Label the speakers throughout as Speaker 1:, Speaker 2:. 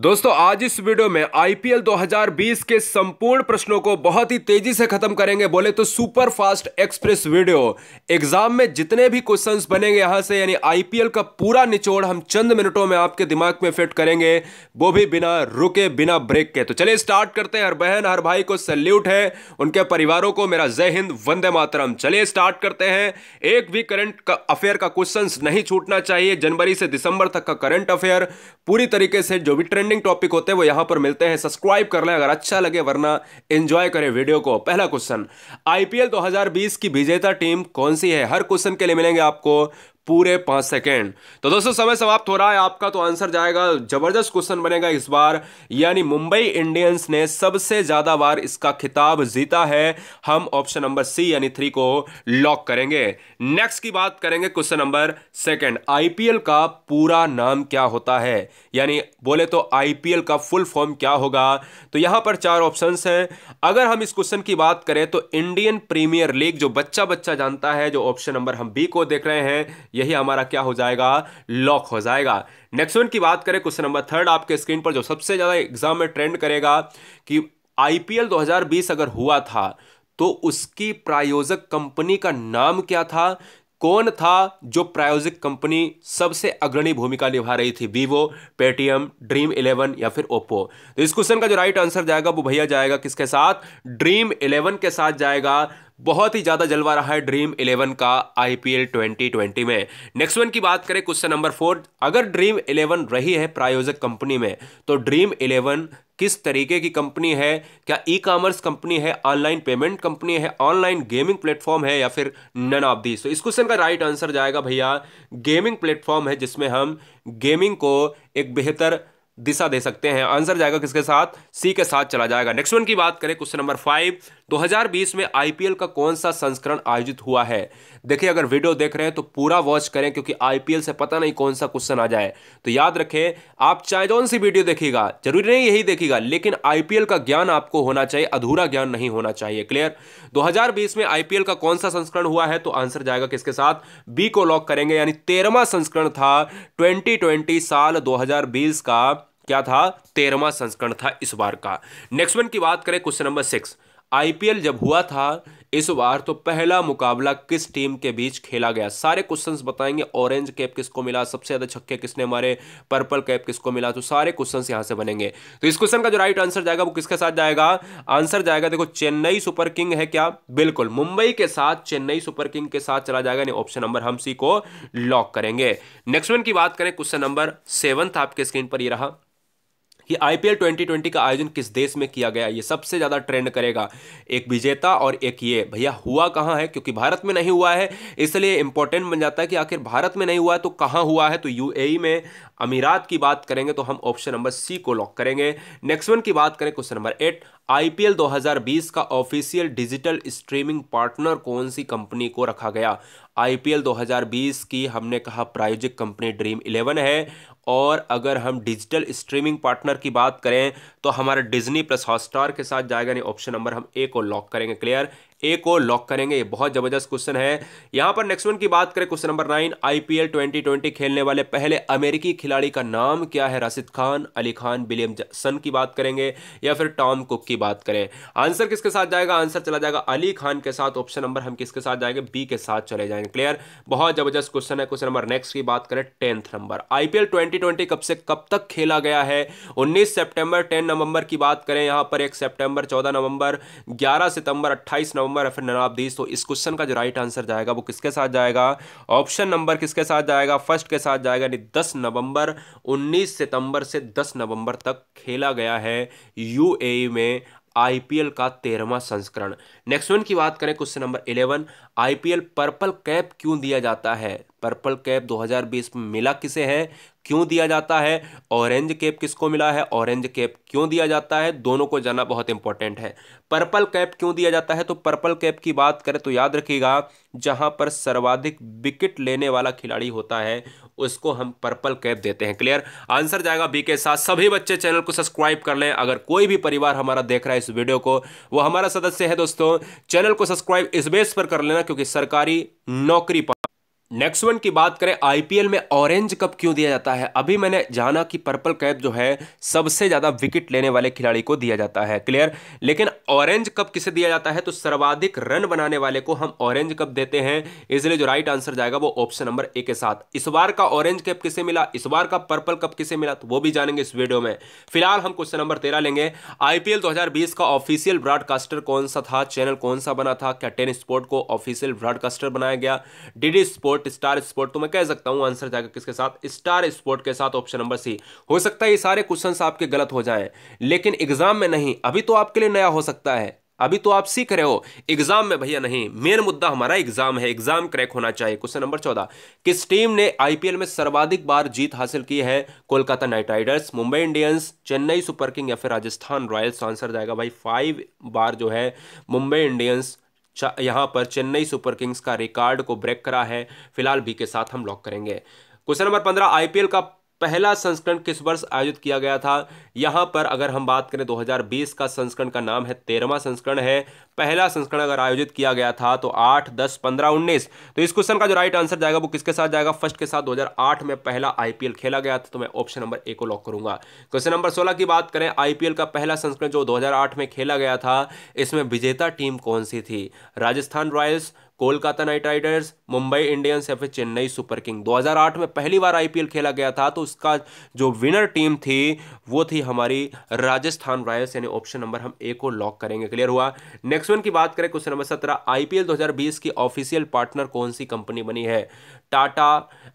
Speaker 1: दोस्तों आज इस वीडियो में आईपीएल 2020 के संपूर्ण प्रश्नों को बहुत ही तेजी से खत्म करेंगे बोले तो super fast express video exam में जितने भी क्वेश्चंस बनेंगे यहां से यानी आईपीएल का पूरा निचोड़ हम चंद मिनटों में आपके दिमाग में फिट करेंगे वो भी बिना रुके बिना ब्रेक के तो चलिए स्टार्ट करते हैं हर बहन हर भाई को सल्यूट है उनके परिवारों को मेरा जय हिंद वंदे मातरम चलिए स्टार्ट करते हैं एक भी करंट अफेयर का क्वेश्चन नहीं छूटना चाहिए जनवरी से दिसंबर तक का करंट अफेयर पूरी तरीके से जो भी ट्रेंडिंग टॉपिक होते हैं वो यहां पर मिलते हैं सब्सक्राइब कर लें अगर अच्छा लगे वरना एंजॉय करें वीडियो को पहला क्वेश्चन आईपीएल 2020 की विजेता टीम कौन सी है हर क्वेश्चन के लिए मिलेंगे आपको पूरे पांच सेकेंड तो दोस्तों समय समाप्त हो रहा है आपका तो आंसर जाएगा जबरदस्त क्वेश्चन बनेगा इस बार यानी मुंबई इंडियंस ने सबसे ज्यादा बार इसका खिताब जीता है हम ऑप्शन नंबर सी यानी थ्री को लॉक करेंगे नेक्स्ट की बात करेंगे क्वेश्चन नंबर सेकेंड आईपीएल का पूरा नाम क्या होता है यानी बोले तो आईपीएल का फुल फॉर्म क्या होगा तो यहां पर चार ऑप्शन है अगर हम इस क्वेश्चन की बात करें तो इंडियन प्रीमियर लीग जो बच्चा बच्चा जानता है जो ऑप्शन नंबर हम बी को देख रहे हैं यही हमारा क्या हो जाएगा लॉक हो जाएगा नेक्स्ट वन की बात करें क्वेश्चन नंबर थर्ड आपके स्क्रीन पर जो सबसे ज़्यादा एग्जाम में ट्रेंड करेगा कि आईपीएल 2020 अगर हुआ था तो उसकी प्रायोजक कंपनी का नाम क्या था कौन था जो प्रायोजक कंपनी सबसे अग्रणी भूमिका निभा रही थी वीवो पेटीएम ड्रीम इलेवन या फिर ओप्पो तो इस क्वेश्चन का जो राइट आंसर जाएगा वो भैया जाएगा किसके साथ ड्रीम इलेवन के साथ जाएगा बहुत ही ज़्यादा जलवा रहा है ड्रीम इलेवन का आईपीएल 2020 में नेक्स्ट वन की बात करें क्वेश्चन नंबर फोर अगर ड्रीम इलेवन रही है प्रायोजक कंपनी में तो ड्रीम इलेवन किस तरीके की कंपनी है क्या ई कॉमर्स कंपनी है ऑनलाइन पेमेंट कंपनी है ऑनलाइन गेमिंग प्लेटफॉर्म है या फिर नन ऑफ दी सो इस क्वेश्चन का राइट आंसर जाएगा भैया गेमिंग प्लेटफॉर्म है जिसमें हम गेमिंग को एक बेहतर दिशा दे सकते हैं आंसर जाएगा किसके साथ सी के साथ चला जाएगा नेक्स्ट वन की बात करें क्वेश्चन नंबर फाइव 2020 में आईपीएल का कौन सा संस्करण आयोजित हुआ है देखिए अगर वीडियो देख रहे हैं तो पूरा वॉच करें क्योंकि आईपीएल से पता नहीं कौन सा क्वेश्चन आ जाए तो याद रखें आप चाहे कौन सी वीडियो देखिएगा जरूरी नहीं यही देखिएगा लेकिन आईपीएल का ज्ञान आपको होना चाहिए अधूरा ज्ञान नहीं होना चाहिए क्लियर 2020 में आईपीएल का कौन सा संस्करण हुआ है तो आंसर जाएगा किसके साथ बी को लॉक करेंगे यानी तेरहवा संस्करण था ट्वेंटी साल दो का क्या था तेरहवा संस्करण था इस बार का नेक्स्ट वन की बात करें क्वेश्चन नंबर सिक्स आईपीएल जब हुआ था इस बार तो पहला मुकाबला किस टीम के बीच खेला गया सारे क्वेश्चंस बताएंगे ऑरेंज कैप किसको मिला सबसे ज़्यादा छक्के किसने मारे पर्पल कैप किसको मिला तो सारे क्वेश्चंस यहां से बनेंगे तो इस क्वेश्चन का जो राइट आंसर जाएगा वो किसके साथ जाएगा आंसर जाएगा देखो चेन्नई सुपर किंग है क्या बिल्कुल मुंबई के साथ चेन्नई सुपर किंग के साथ चला जाएगा यानी ऑप्शन नंबर हम सी को लॉक करेंगे नेक्स्ट वन की बात करें क्वेश्चन नंबर सेवन आपके स्क्रीन पर यह रहा कि आईपीएल 2020 का आयोजन किस देश में किया गया ये सबसे ज़्यादा ट्रेंड करेगा एक विजेता और एक ये भैया हुआ कहाँ है क्योंकि भारत में नहीं हुआ है इसलिए इंपॉर्टेंट बन जाता है कि आखिर भारत में नहीं हुआ है तो कहाँ हुआ है तो यू e में अमीरात की बात करेंगे तो हम ऑप्शन नंबर सी को लॉक करेंगे नेक्स्ट वन की बात करें क्वेश्चन नंबर एट आईपीएल 2020 का ऑफिशियल डिजिटल स्ट्रीमिंग पार्टनर कौन सी कंपनी को रखा गया आईपीएल 2020 की हमने कहा प्रायोजित कंपनी ड्रीम इलेवन है और अगर हम डिजिटल स्ट्रीमिंग पार्टनर की बात करें तो हमारा डिज्नी प्लस हॉटस्टार के साथ जाएगा यानी ऑप्शन नंबर हम ए को लॉक करेंगे क्लियर ए को लॉक करेंगे ये बहुत जबरदस्त क्वेश्चन है यहां पर नेक्स्ट वन की बात करें क्वेश्चन नंबर नाइन आईपीएल 2020 खेलने वाले पहले अमेरिकी खिलाड़ी का नाम क्या है राशिद खान अली खान विलियम सन की बात करेंगे या फिर टॉम कुक की बात करें आंसर किसके साथ जाएगा आंसर चला जाएगा अली खान के साथ ऑप्शन नंबर हम किसके साथ जाएंगे बी के साथ चले जाएंगे क्लियर बहुत जबरदस्त क्वेश्चन है क्वेश्चन नंबर नेक्स्ट की बात करें टेंथ नंबर आईपीएल ट्वेंटी कब से कब तक खेला गया है उन्नीस सेप्टेंबर टेन नवंबर की बात करें यहां पर एक सेप्टेंबर चौदह नवंबर ग्यारह सितंबर अट्ठाईस नवंबर नंबर या फिर नवाबदीज तो इस क्वेश्चन का जो राइट आंसर जाएगा वो किसके साथ जाएगा ऑप्शन नंबर किसके साथ जाएगा फर्स्ट के साथ जाएगा यानी दस नवंबर उन्नीस सितंबर से दस नवंबर तक खेला गया है यू e में आईपीएल का तेरहवा संस्करण नेक्स्ट वन की बात करें question number eleven IPL purple cap क्यों दिया जाता है पर्पल कैप 2020 में मिला किसे है क्यों दिया जाता है ऑरेंज कैप किसको मिला है ऑरेंज कैप क्यों दिया जाता है दोनों को जानना बहुत इंपॉर्टेंट है पर्पल कैप क्यों दिया जाता है तो पर्पल कैप की बात करें तो याद रखिएगा जहां पर सर्वाधिक विकेट लेने वाला खिलाड़ी होता है उसको हम पर्पल कैप देते हैं क्लियर आंसर जाएगा बी के साथ सभी बच्चे चैनल को सब्सक्राइब कर लें अगर कोई भी परिवार हमारा देख रहा है इस वीडियो को वो हमारा सदस्य है दोस्तों चैनल को सब्सक्राइब इस बेस पर कर लेना क्योंकि सरकारी नौकरी नेक्स्ट वन की बात करें आईपीएल में ऑरेंज कप क्यों दिया जाता है अभी मैंने जाना कि पर्पल कैप जो है सबसे ज़्यादा विकेट लेने वाले खिलाड़ी को दिया जाता है क्लियर लेकिन ऑरेंज कप किसे दिया जाता है तो सर्वाधिक रन बनाने वाले को हम ऑरेंज कप देते हैं इसलिए जो राइट आंसर जाएगा वो ऑप्शन नंबर ए के साथ इस बार का ऑरेंज कैप किसे मिला इस बार का पर्पल कप किसे मिला तो वो भी जानेंगे इस वीडियो में फिलहाल हम क्वेश्चन नंबर तेरह लेंगे आईपीएल दो का ऑफिशियल ब्रॉडकास्टर कौन सा था चैनल कौन सा बना था क्या टेन स्पोर्ट को ऑफिशियल ब्रॉडकास्टर बनाया गया D sport sport star sport तो मैं कह सकता हूं आंसर जाएगा किसके साथ स्टार स्पोर्ट के साथ ऑप्शन नंबर सी हो सकता है ये सारे क्वेश्चन आपके गलत हो जाए लेकिन एग्जाम में नहीं अभी तो आपके लिए नया हो सकता है अभी तो आप सीख रहे हो एग्जाम में भैया नहीं मेन मुद्दा हमारा एग्जाम है एग्जाम क्रैक होना चाहिए क्वेश्चन नंबर चौदह किस टीम ने आईपीएल में सर्वाधिक बार जीत हासिल की है Kolkata knight riders Mumbai Indians Chennai super king या फिर राजस्थान रॉयल्स आंसर जाएगा भाई फाइव बार जो है मुंबई इंडियंस यहाँ पर चेन्नई सुपर किंग्स का रिकॉर्ड को ब्रेक करा है फिलहाल बी के साथ हम लॉक करेंगे क्वेश्चन नंबर पंद्रह आईपीएल का पहला संस्करण किस वर्ष आयोजित किया गया था यहाँ पर अगर हम बात करें 2020 का संस्करण का नाम है तेरहवा संस्करण है पहला संस्करण अगर आयोजित किया गया था तो 8, 10, 15, 19 तो इस क्वेश्चन का जो राइट आंसर जाएगा वो किसके साथ जाएगा फर्स्ट के साथ 2008 में पहला आईपीएल खेला गया था तो मैं ऑप्शन नंबर ए को लॉक करूंगा क्वेश्चन नंबर सोलह की बात करें आईपीएल का पहला संस्करण जो दो में खेला गया था इसमें विजेता टीम कौन सी थी Rajasthan royals Kolkata knight riders Mumbai Indians या फिर चेन्नई सुपर किंग 2008 में पहली बार आईपीएल खेला गया था तो उसका जो विनर टीम थी वो थी हमारी राजस्थान रॉयल्स यानी ऑप्शन नंबर हम ए को लॉक करेंगे क्लियर हुआ नेक्स्ट वन की बात करें क्वेश्चन नंबर सत्रह आईपीएल 2020 की ऑफिशियल पार्टनर कौन सी कंपनी बनी है टाटा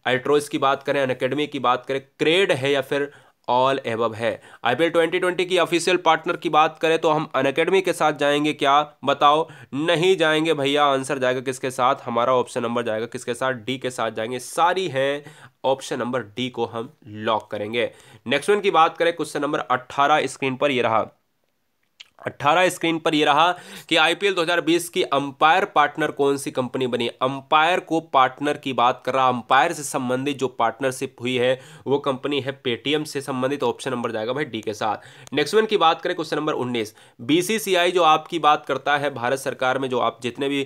Speaker 1: अल्ट्रोज की बात करें अनकेडमी की बात करें क्रेड है या फिर ऑल एवब है आईपीएल 2020 की ऑफिशियल पार्टनर की बात करें तो हम अनकेडमी के साथ जाएंगे क्या बताओ नहीं जाएंगे भैया आंसर जाएगा किसके साथ हमारा ऑप्शन नंबर जाएगा किसके साथ डी के साथ जाएंगे सारी हैं ऑप्शन नंबर डी को हम लॉक करेंगे नेक्स्ट वन की बात करें क्वेश्चन नंबर 18 स्क्रीन पर यह रहा अट्ठारह स्क्रीन पर यह रहा कि आईपीएल 2020 की अंपायर पार्टनर कौन सी कंपनी बनी अंपायर को पार्टनर की बात कर रहा अंपायर से संबंधित जो पार्टनरशिप हुई है वो कंपनी है पेटीएम से संबंधित ऑप्शन नंबर जाएगा भाई डी के साथ नेक्स्ट वन की बात करें क्वेश्चन नंबर 19 बीसीसीआई जो आपकी बात करता है भारत सरकार में जो आप जितने भी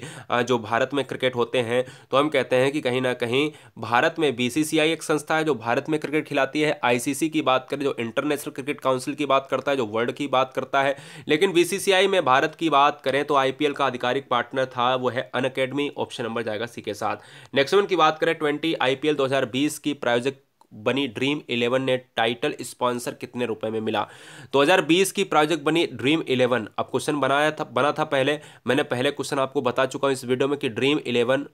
Speaker 1: जो भारत में क्रिकेट होते हैं तो हम कहते हैं कि कहीं ना कहीं भारत में बीसीसीआई एक संस्था है जो भारत में क्रिकेट खिलाती है आईसीसी की बात करें जो इंटरनेशनल क्रिकेट काउंसिल की बात करता है जो वर्ल्ड की बात करता है लेकिन लेकिन बीसीसीआई में भारत की बात करें तो आईपीएल का आधिकारिक पार्टनर था वो है अन अकेडमी ऑप्शन नंबर जाएगा सी के साथ नेक्स्ट वन की बात करें ट्वेंटी आईपीएल 2020 की प्रायोजक बनी ड्रीम इलेवन ने टाइटल स्पॉन्सर कितने रुपए में मिला 2020 की प्रायोजक बनी ड्रीम इलेवन अब क्वेश्चन बनाया था बना था पहले मैंने पहले क्वेश्चन आपको बता चुका हूँ इस वीडियो में कि ड्रीम इलेवन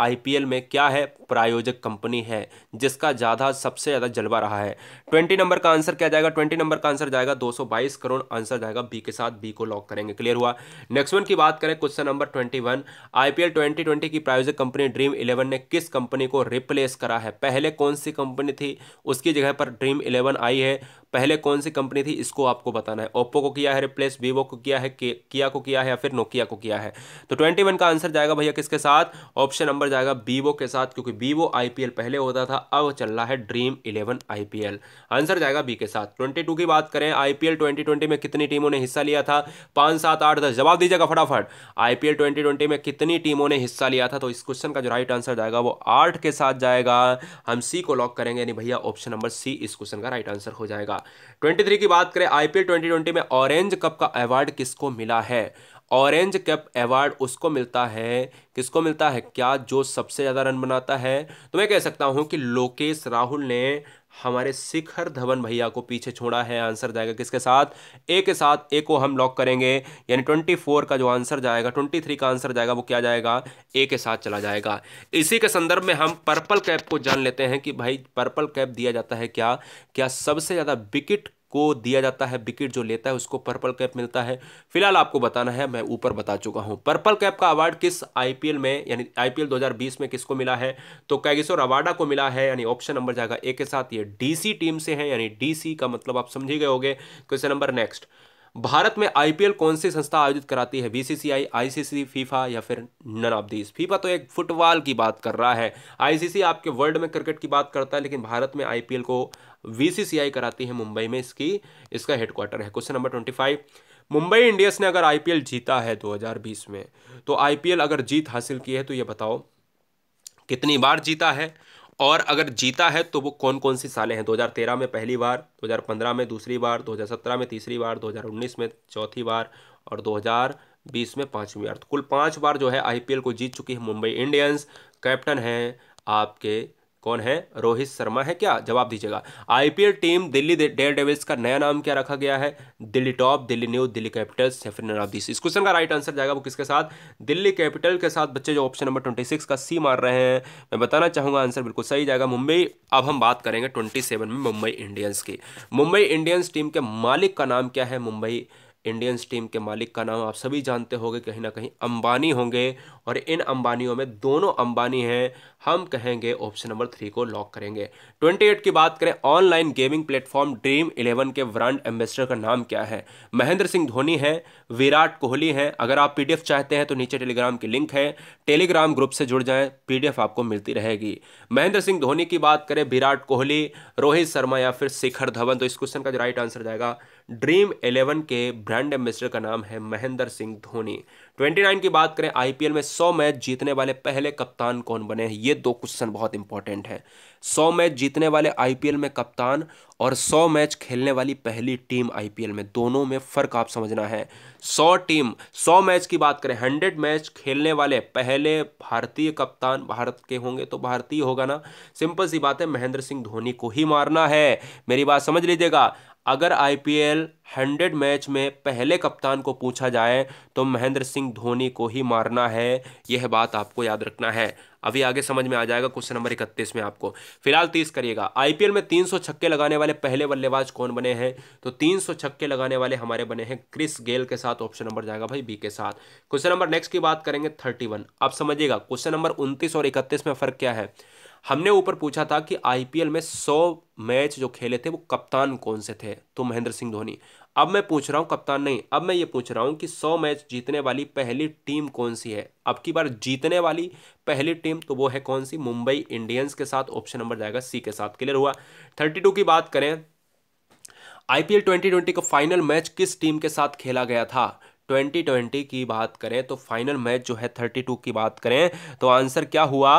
Speaker 1: आईपीएल में क्या है प्रायोजक कंपनी है जिसका ज़्यादा सबसे ज़्यादा जलवा रहा है ट्वेंटी नंबर का आंसर क्या जाएगा ट्वेंटी नंबर का आंसर जाएगा दो सौ बाईस करोड़ आंसर जाएगा बी के साथ बी को लॉक करेंगे क्लियर हुआ नेक्स्ट वन की बात करें question number twenty one IPL twenty की प्रायोजक कंपनी ड्रीम इलेवन ने किस कंपनी को रिप्लेस करा है पहले कौन सी कंपनी थी उसकी जगह पर ड्रीम इलेवन आई है पहले कौन सी कंपनी थी इसको आपको बताना है ओप्पो को किया है रिप्लेस वीवो को किया है किया को किया है या फिर नोकिया को किया है तो ट्वेंटी वन का आंसर जाएगा भैया किसके साथ ऑप्शन नंबर जाएगा वीवो के साथ क्योंकि वीवो आईपीएल पहले होता था अब चल रहा है ड्रीम इलेवन आईपीएल आंसर जाएगा बी के साथ ट्वेंटी की बात करें आईपीएल ट्वेंटी में कितनी टीमों ने हिस्सा लिया था पाँच सात आठ दस जवाब दीजिएगा फटाफट आईपीएल ट्वेंटी में कितनी टीमों ने हिस्सा लिया था तो इस क्वेश्चन का जो राइट आंसर जाएगा वो आठ के साथ जाएगा हम सी को लॉक करेंगे यानी भैया ऑप्शन नंबर सी इस क्वेश्चन का राइट आंसर हो जाएगा थ्री की बात करें आईपीएल 2020 में ऑरेंज कप का अवार्ड किसको मिला है ऑरेंज कैप अवार्ड उसको मिलता है किसको मिलता है क्या जो सबसे ज़्यादा रन बनाता है तो मैं कह सकता हूँ कि लोकेश राहुल ने हमारे शिखर धवन भैया को पीछे छोड़ा है आंसर जाएगा किसके साथ ए के साथ ए को हम लॉक करेंगे यानी ट्वेंटी फोर का जो आंसर जाएगा ट्वेंटी थ्री का आंसर जाएगा वो क्या जाएगा ए के साथ चला जाएगा इसी के संदर्भ में हम पर्पल कैप को जान लेते हैं कि भाई पर्पल कैप दिया जाता है क्या क्या सबसे ज़्यादा विकेट को दिया जाता है विकेट जो लेता है उसको पर्पल कैप मिलता है फिलहाल आपको बताना है मैं ऊपर बता चुका हूँ पर्पल कैप का अवार्ड किस आईपीएल में यानी आईपीएल 2020 में किसको मिला है तो कैगिसोर अवार्डा को मिला है यानी ऑप्शन नंबर जाएगा ए के साथ ये डीसी टीम से है यानी डीसी का मतलब आप समझे गए गए क्वेश्चन नंबर नेक्स्ट भारत में आईपीएल कौन सी संस्था आयोजित कराती है बीसीसीआई आईसीसी फीफा या फिर नन ऑफ दीज फीफा तो एक फुटबॉल की बात कर रहा है आईसीसी आपके वर्ल्ड में क्रिकेट की बात करता है लेकिन भारत में आईपीएल को बीसीसीआई कराती है मुंबई में इसकी इसका हेडक्वार्टर है question number twenty five Mumbai Indians ने अगर आईपीएल जीता है 2020 में तो आईपीएल अगर जीत हासिल की है तो ये बताओ कितनी बार जीता है और अगर जीता है तो वो कौन कौन सी सालें हैं 2013 में पहली बार 2015 में दूसरी बार 2017 में तीसरी बार 2019 में चौथी बार और 2020 में पांचवी बार तो कुल पांच बार जो है आईपीएल को जीत चुकी है मुंबई इंडियंस कैप्टन हैं आपके कौन है रोहित शर्मा है क्या जवाब दीजिएगा IPL team Delhi daredevils का नया नाम क्या रखा गया है Delhi top Delhi new Delhi capitals या फिर इस क्वेश्चन का राइट आंसर जाएगा वो किसके साथ दिल्ली कैपिटल के साथ बच्चे जो ऑप्शन नंबर ट्वेंटी सिक्स का सी मार रहे हैं मैं बताना चाहूंगा आंसर बिल्कुल सही जाएगा मुंबई अब हम बात करेंगे ट्वेंटी सेवन में मुंबई इंडियंस की मुंबई इंडियंस टीम के मालिक का नाम क्या है मुंबई इंडियंस टीम के मालिक का नाम आप सभी जानते होंगे कहीं ना कहीं अंबानी होंगे और इन अंबानियों में दोनों अंबानी हैं हम कहेंगे ऑप्शन नंबर थ्री को लॉक करेंगे ट्वेंटी एट की बात करें online gaming platform dream eleven के ब्रांड एम्बेसडर का नाम क्या है महेंद्र सिंह धोनी है विराट कोहली है अगर आप पीडीएफ चाहते हैं तो नीचे टेलीग्राम की लिंक है टेलीग्राम ग्रुप से जुड़ जाएँ पीडीएफ आपको मिलती रहेगी महेंद्र सिंह धोनी की बात करें विराट कोहली रोहित शर्मा या फिर शिखर धवन तो इस क्वेश्चन का जो राइट आंसर जाएगा ड्रीम इलेवन के ब्रांड एम्बेसडर का नाम है महेंद्र सिंह धोनी ट्वेंटी नाइन की बात करें आईपीएल में सौ मैच जीतने वाले पहले कप्तान कौन बने हैं ये दो क्वेश्चन बहुत इंपॉर्टेंट हैं सौ मैच जीतने वाले आईपीएल में कप्तान और सौ मैच खेलने वाली पहली टीम आईपीएल में दोनों में फ़र्क आप समझना है सौ टीम सौ मैच की बात करें हंड्रेड मैच खेलने वाले पहले भारतीय कप्तान भारत के होंगे तो भारतीय होगा ना सिंपल सी बात है महेंद्र सिंह धोनी को ही मारना है मेरी बात समझ लीजिएगा अगर आईपीएल हंड्रेड मैच में पहले कप्तान को पूछा जाए तो महेंद्र सिंह धोनी को ही मारना है यह बात आपको याद रखना है अभी आगे समझ में आ जाएगा क्वेश्चन नंबर इकतीस में आपको फिलहाल तीस करिएगा आईपीएल में सौ छक्के लगाने वाले पहले बल्लेबाज कौन बने हैं तो सौ छक्के लगाने वाले हमारे बने हैं क्रिस गेल के साथ ऑप्शन नंबर जाएगा भाई बी के साथ क्वेश्चन नंबर नेक्स्ट की बात करेंगे थर्टी वन आप समझिएगा क्वेश्चन नंबर उन्तीस और इकतीस में फर्क क्या है हमने ऊपर पूछा था कि आईपीएल में 100 मैच जो खेले थे वो कप्तान कौन से थे तो महेंद्र सिंह धोनी अब मैं पूछ रहा हूँ कप्तान नहीं अब मैं ये पूछ रहा हूँ कि सौ मैच जीतने वाली पहली टीम कौन सी है अब की बार जीतने वाली पहली टीम तो वो है कौन सी मुंबई इंडियंस के साथ ऑप्शन नंबर जाएगा सी के साथ क्लियर हुआ थर्टी टू की बात करें आईपीएल पी का फाइनल मैच किस टीम के साथ खेला गया था 2020 की बात करें तो फाइनल मैच जो है 32 की बात करें तो आंसर क्या हुआ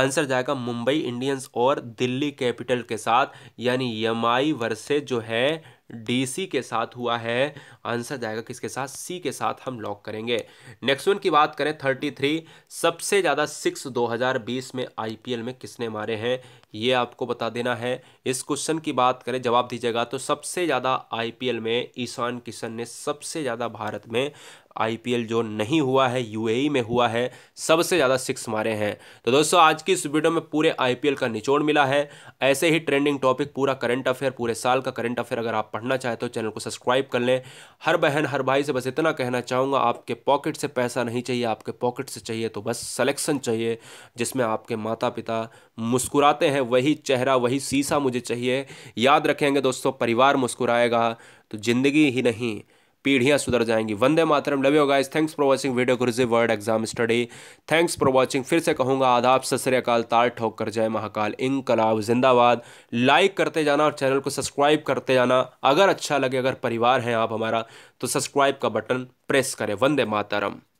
Speaker 1: आंसर जाएगा मुंबई इंडियंस और दिल्ली कैपिटल के साथ यानी एम वर्सेज जो है डी के साथ हुआ है आंसर जाएगा किसके साथ सी के साथ हम लॉक करेंगे नेक्स्ट वन की बात करें थर्टी थ्री सबसे ज़्यादा सिक्स 2020 में आईपीएल में किसने मारे हैं ये आपको बता देना है इस क्वेश्चन की बात करें जवाब दीजिएगा तो सबसे ज़्यादा आईपीएल में ईशान किशन ने सबसे ज़्यादा भारत में आईपीएल जो नहीं हुआ है यूएई में हुआ है सबसे ज़्यादा सिक्स मारे हैं तो दोस्तों आज की इस वीडियो में पूरे आईपीएल का निचोड़ मिला है ऐसे ही ट्रेंडिंग टॉपिक पूरा करंट अफेयर पूरे साल का करंट अफेयर अगर आप पढ़ना चाहें तो चैनल को सब्सक्राइब कर लें हर बहन हर भाई से बस इतना कहना चाहूँगा आपके पॉकेट से पैसा नहीं चाहिए आपके पॉकेट से चाहिए तो बस सलेक्शन चाहिए जिसमें आपके माता पिता मुस्कुराते हैं वही चेहरा वही शीशा मुझे चाहिए याद रखेंगे दोस्तों परिवार मुस्कुराएगा तो ज़िंदगी ही नहीं पीढ़ियाँ सुधर जाएंगी Vande Mataram love you guys thanks for watching video रिजिव word exam study thanks for watching फिर से कहूँगा आदाब सतरियाकाल ताल ठोक कर जय महाकाल इनकलाब जिंदाबाद लाइक करते जाना और चैनल को सब्सक्राइब करते जाना अगर अच्छा लगे अगर परिवार हैं आप हमारा तो सब्सक्राइब का बटन प्रेस करें वंदे मातरम